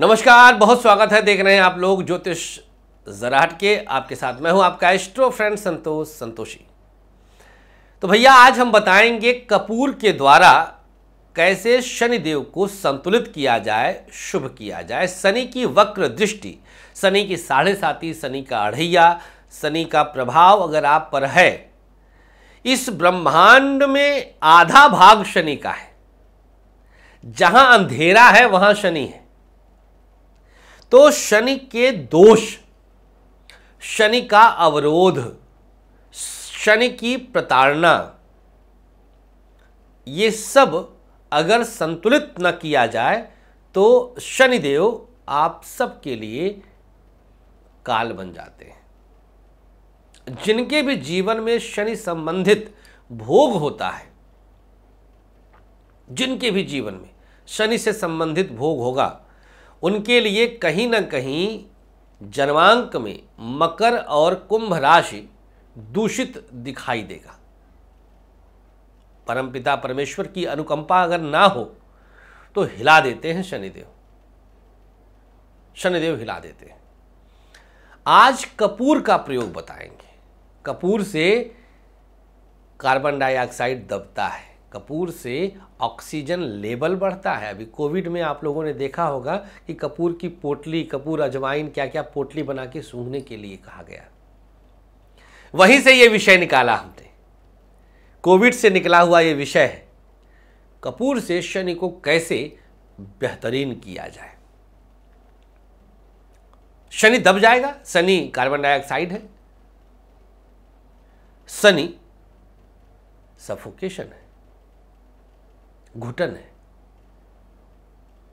नमस्कार बहुत स्वागत है देख रहे हैं आप लोग ज्योतिष जराहट के आपके साथ मैं हूं आपका एस्ट्रो फ्रेंड संतोष संतोषी तो भैया आज हम बताएंगे कपूर के द्वारा कैसे शनिदेव को संतुलित किया जाए शुभ किया जाए शनि की वक्र दृष्टि शनि की साढ़े साथी शनि का अढ़ैया शनि का प्रभाव अगर आप पर है इस ब्रह्मांड में आधा भाग शनि का है जहां अंधेरा है वहां शनि है तो शनि के दोष शनि का अवरोध शनि की प्रताड़ना ये सब अगर संतुलित न किया जाए तो शनिदेव आप सबके लिए काल बन जाते हैं जिनके भी जीवन में शनि संबंधित भोग होता है जिनके भी जीवन में शनि से संबंधित भोग होगा उनके लिए कहीं ना कहीं जन्मांक में मकर और कुंभ राशि दूषित दिखाई देगा परमपिता परमेश्वर की अनुकंपा अगर ना हो तो हिला देते हैं शनिदेव शनिदेव हिला देते हैं आज कपूर का प्रयोग बताएंगे कपूर से कार्बन डाइऑक्साइड दबता है कपूर से ऑक्सीजन लेवल बढ़ता है अभी कोविड में आप लोगों ने देखा होगा कि कपूर की पोटली कपूर अजवाइन क्या क्या पोटली बना के सूंघने के लिए कहा गया वहीं से यह विषय निकाला हमने कोविड से निकला हुआ यह विषय है कपूर से शनि को कैसे बेहतरीन किया जाए शनि दब जाएगा शनि कार्बन डाइऑक्साइड है शनि सफोकेशन है घुटन है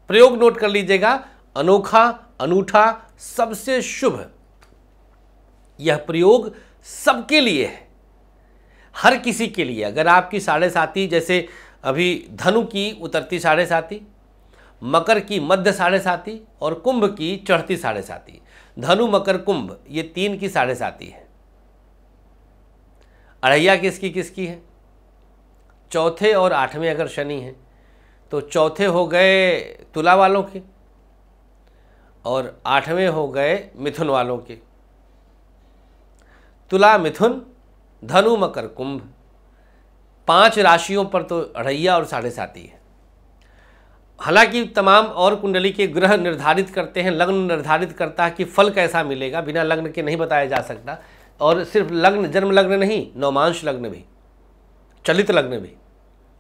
प्रयोग नोट कर लीजिएगा अनोखा अनूठा सबसे शुभ यह प्रयोग सबके लिए है हर किसी के लिए अगर आपकी साढ़े साथी जैसे अभी धनु की उतरती साढ़े साथी मकर की मध्य साढ़े साथी और कुंभ की चढ़ती साढ़े साथी धनु मकर कुंभ ये तीन की साढ़े साथी है अढ़ैया किसकी किसकी है चौथे और आठवें अगर शनि हैं तो चौथे हो गए तुला वालों के और आठवें हो गए मिथुन वालों के तुला मिथुन धनु मकर कुंभ पांच राशियों पर तो अढ़ैया और साढ़े साती है हालांकि तमाम और कुंडली के ग्रह निर्धारित करते हैं लग्न निर्धारित करता है कि फल कैसा मिलेगा बिना लग्न के नहीं बताया जा सकता और सिर्फ लग्न जन्म लग्न नहीं नौमांश लग्न भी चलित लग्न भी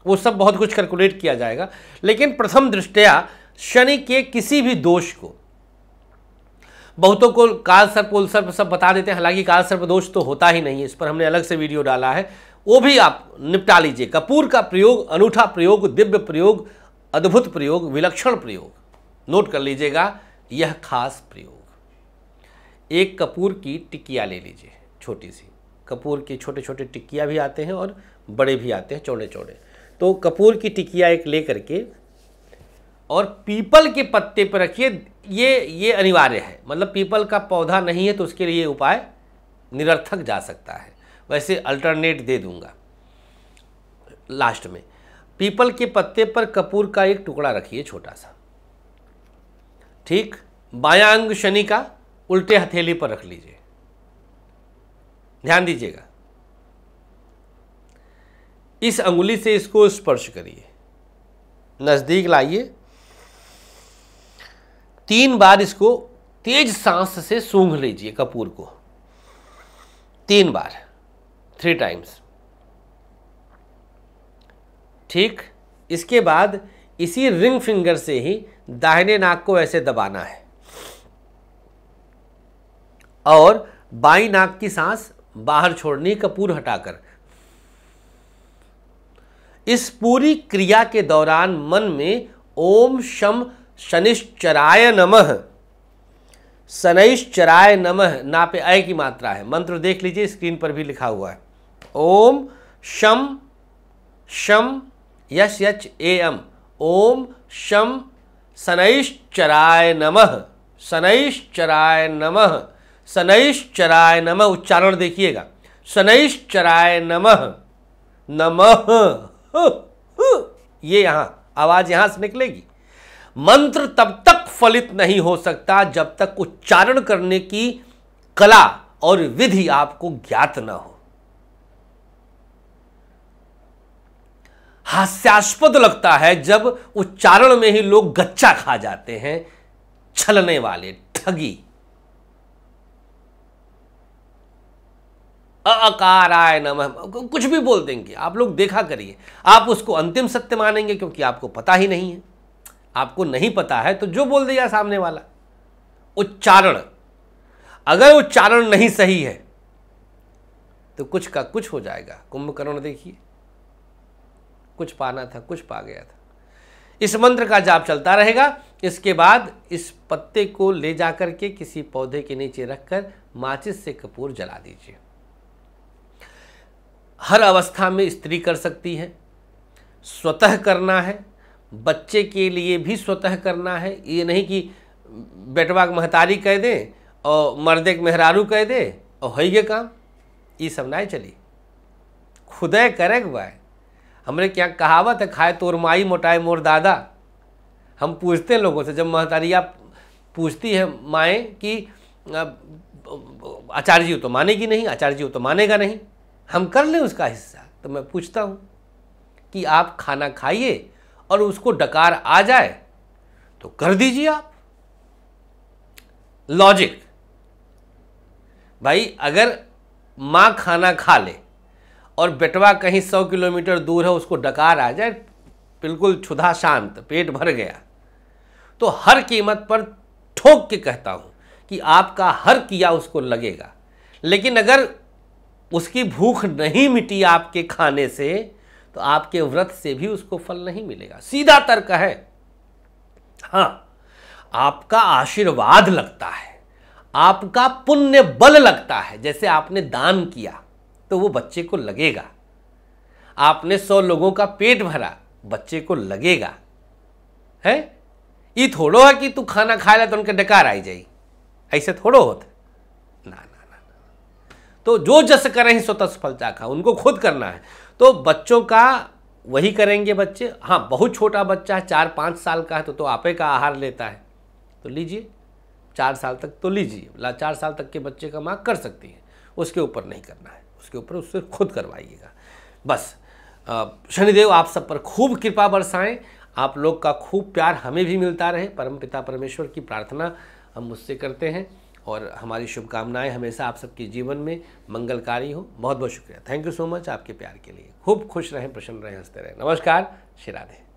वो सब बहुत कुछ कैलकुलेट किया जाएगा लेकिन प्रथम दृष्टया शनि के किसी भी दोष को बहुतों को काल सर्प उल सर्प सब बता देते हैं हालांकि काल सर्प दोष तो होता ही नहीं है इस पर हमने अलग से वीडियो डाला है वो भी आप निपटा लीजिए कपूर का प्रयोग अनूठा प्रयोग दिव्य प्रयोग अद्भुत प्रयोग विलक्षण प्रयोग नोट कर लीजिएगा यह खास प्रयोग एक कपूर की टिकिया ले लीजिए छोटी सी कपूर के छोटे छोटे टिक्किया भी आते हैं और बड़े भी आते हैं चौड़े चौड़े तो कपूर की टिकिया एक ले करके और पीपल के पत्ते पर रखिए ये ये अनिवार्य है मतलब पीपल का पौधा नहीं है तो उसके लिए उपाय निरर्थक जा सकता है वैसे अल्टरनेट दे दूंगा लास्ट में पीपल के पत्ते पर कपूर का एक टुकड़ा रखिए छोटा सा ठीक बायां अंग शनि का उल्टे हथेली पर रख लीजिए ध्यान दीजिएगा इस अंगुली से इसको स्पर्श करिए नज़दीक लाइए तीन बार इसको तेज सांस से सूंघ लीजिए कपूर को तीन बार थ्री टाइम्स ठीक इसके बाद इसी रिंग फिंगर से ही दाहिने नाक को ऐसे दबाना है और बाई नाक की सांस बाहर छोड़नी कपूर हटाकर इस पूरी क्रिया के दौरान मन में ओम शम शनिश्चराय नमः शनैश्चराय नमः ना पे अय की मात्रा है मंत्र देख लीजिए स्क्रीन पर भी लिखा हुआ है ओम शम शम यश यच ए एम ओम शम शनैश्चराय नमः शनिश्चराय नमः शनैश्चराय नमः उच्चारण देखिएगा शनैश्चराय नमः नमः ये यहां आवाज यहां से निकलेगी मंत्र तब तक फलित नहीं हो सकता जब तक उच्चारण करने की कला और विधि आपको ज्ञात ना हो हास्यास्पद लगता है जब उच्चारण में ही लोग गच्चा खा जाते हैं छलने वाले ठगी अकाराय नम कुछ भी बोल देंगे आप लोग देखा करिए आप उसको अंतिम सत्य मानेंगे क्योंकि आपको पता ही नहीं है आपको नहीं पता है तो जो बोल देगा सामने वाला उच्चारण अगर उच्चारण नहीं सही है तो कुछ का कुछ हो जाएगा कुंभकर्ण देखिए कुछ पाना था कुछ पा गया था इस मंत्र का जाप चलता रहेगा इसके बाद इस पत्ते को ले जाकर के किसी पौधे के नीचे रखकर माचिस से कपूर जला दीजिए हर अवस्था में स्त्री कर सकती है स्वतः करना है बच्चे के लिए भी स्वतः करना है ये नहीं कि बेटवा के महतारी कह दें और मर्दे के मेहरारू कह दे और है ये काम ये सब ना चली खुदय करेग गए हमने क्या कहावत है खाए तोर माई मोटाए मोर दादा हम पूछते हैं लोगों से जब महतारिया पूछती है माएँ कि आचार्य जी तो मानेगी नहीं आचार्य जी तो मानेगा नहीं हम कर लें उसका हिस्सा तो मैं पूछता हूँ कि आप खाना खाइए और उसको डकार आ जाए तो कर दीजिए आप लॉजिक भाई अगर माँ खाना खा ले और बेटवा कहीं सौ किलोमीटर दूर है उसको डकार आ जाए बिल्कुल छुधा शांत पेट भर गया तो हर कीमत पर ठोक के कहता हूँ कि आपका हर किया उसको लगेगा लेकिन अगर उसकी भूख नहीं मिटी आपके खाने से तो आपके व्रत से भी उसको फल नहीं मिलेगा सीधा तर्क है हाँ आपका आशीर्वाद लगता है आपका पुण्य बल लगता है जैसे आपने दान किया तो वो बच्चे को लगेगा आपने सौ लोगों का पेट भरा बच्चे को लगेगा है ये थोड़ो है कि तू खाना खाया तो उनके डकार आई जाए ऐसे थोड़ो होते तो जो जस करें हैं स्वतः फल चाखा उनको खुद करना है तो बच्चों का वही करेंगे बच्चे हाँ बहुत छोटा बच्चा है चार पाँच साल का है तो, तो आपे का आहार लेता है तो लीजिए चार साल तक तो लीजिए चार साल तक के बच्चे का माँ कर सकती है उसके ऊपर नहीं करना है उसके ऊपर उससे खुद करवाइएगा बस शनिदेव आप सब पर खूब कृपा बरसाएं आप लोग का खूब प्यार हमें भी मिलता रहे परम पिता परमेश्वर की प्रार्थना हम मुझसे करते हैं और हमारी शुभकामनाएं हमेशा आप सबके जीवन में मंगलकारी हो बहुत बहुत शुक्रिया थैंक यू सो मच आपके प्यार के लिए खूब खुश रहें प्रसन्न रहें हंसते रहें नमस्कार श्री राधे